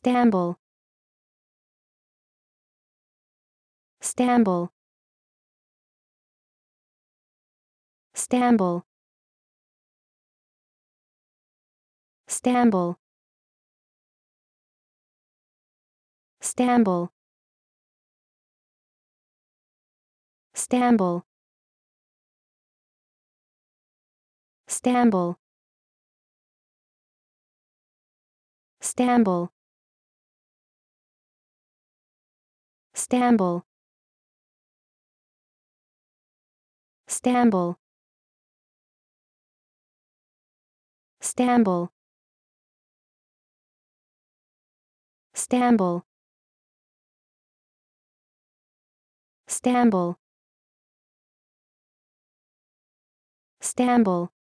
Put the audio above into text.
Istanbul Istanbul Istanbul Istanbul Istanbul Istanbul Istanbul Istanbul Istanbul Istanbul Istanbul Istanbul Istanbul Istanbul